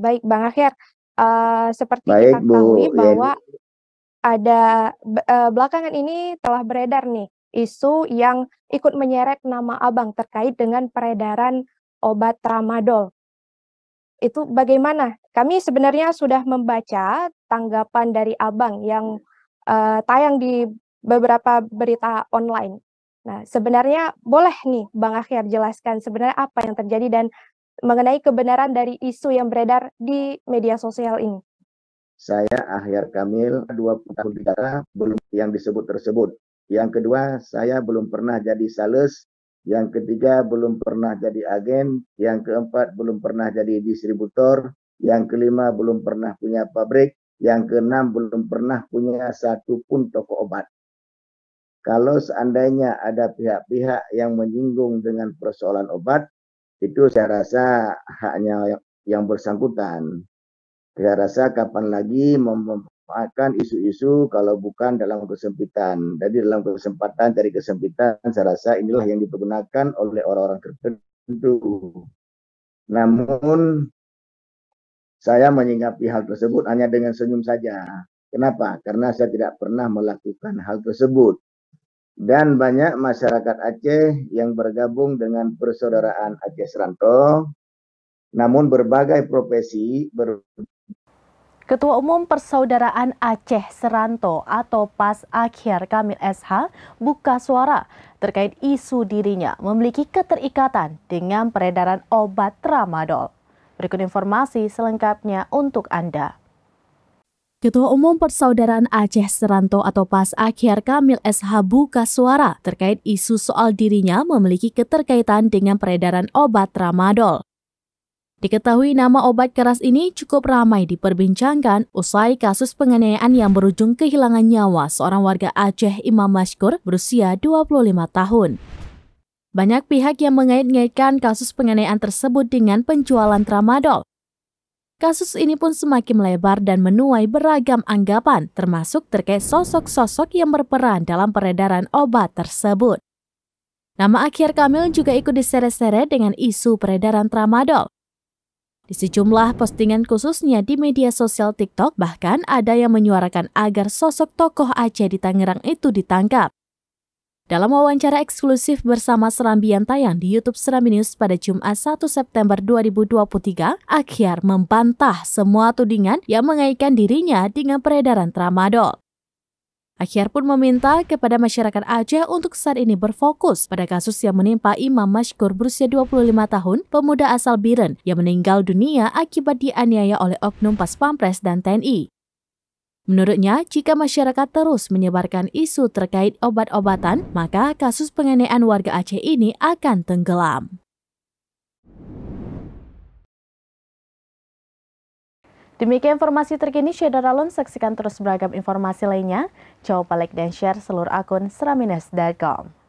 Baik Bang Akhir, Uh, seperti kita ketahui Bu, ya. bahwa ada uh, belakangan ini telah beredar nih isu yang ikut menyeret nama Abang terkait dengan peredaran obat tramadol. Itu bagaimana? Kami sebenarnya sudah membaca tanggapan dari Abang yang, uh, tayang di beberapa berita online. Nah, sebenarnya boleh nih Bang Akhir jelaskan sebenarnya apa yang terjadi dan mengenai kebenaran dari isu yang beredar di media sosial ini? Saya Ahyar Kamil, 20 tahun bicara, belum yang disebut tersebut. Yang kedua, saya belum pernah jadi sales. Yang ketiga, belum pernah jadi agen. Yang keempat, belum pernah jadi distributor. Yang kelima, belum pernah punya pabrik. Yang keenam, belum pernah punya satu pun toko obat. Kalau seandainya ada pihak-pihak yang menyinggung dengan persoalan obat, itu saya rasa haknya yang bersangkutan. Saya rasa kapan lagi memanfaatkan isu-isu kalau bukan dalam kesempitan. Jadi dalam kesempatan dari kesempitan saya rasa inilah yang dipergunakan oleh orang-orang tertentu. Namun saya menyinggapi hal tersebut hanya dengan senyum saja. Kenapa? Karena saya tidak pernah melakukan hal tersebut dan banyak masyarakat Aceh yang bergabung dengan persaudaraan Aceh Seranto, Namun berbagai profesi ber Ketua Umum Persaudaraan Aceh Seranto atau PAS Akhir Kamil SH buka suara terkait isu dirinya memiliki keterikatan dengan peredaran obat tramadol. Berikut informasi selengkapnya untuk Anda. Ketua Umum Persaudaraan Aceh Seranto atau PAS Akhir Kamil SH buka suara terkait isu soal dirinya memiliki keterkaitan dengan peredaran obat tramadol. Diketahui nama obat keras ini cukup ramai diperbincangkan usai kasus penganiayaan yang berujung kehilangan nyawa seorang warga Aceh Imam Mashkur berusia 25 tahun. Banyak pihak yang mengait-ngaitkan kasus penganiayaan tersebut dengan penjualan tramadol Kasus ini pun semakin melebar dan menuai beragam anggapan, termasuk terkait sosok-sosok yang berperan dalam peredaran obat tersebut. Nama Akhir Kamil juga ikut diseret-seret dengan isu peredaran tramadol. Di sejumlah postingan khususnya di media sosial TikTok, bahkan ada yang menyuarakan agar sosok tokoh Aceh di Tangerang itu ditangkap. Dalam wawancara eksklusif bersama Serambi yang tayang di YouTube Serambi News pada Jumat 1 September 2023, Akhyar membantah semua tudingan yang mengaitkan dirinya dengan peredaran tramadol. Akhyar pun meminta kepada masyarakat Aceh untuk saat ini berfokus pada kasus yang menimpa Imam Mashkur berusia 25 tahun, pemuda asal Biren, yang meninggal dunia akibat dianiaya oleh Oknum Pas Pampres dan TNI. Menurutnya, jika masyarakat terus menyebarkan isu terkait obat-obatan, maka kasus penganiayaan warga Aceh ini akan tenggelam. Demikian informasi terkini Syedar Alun, saksikan terus beragam informasi lainnya. Jauh like dan share seluruh akun seramines.com.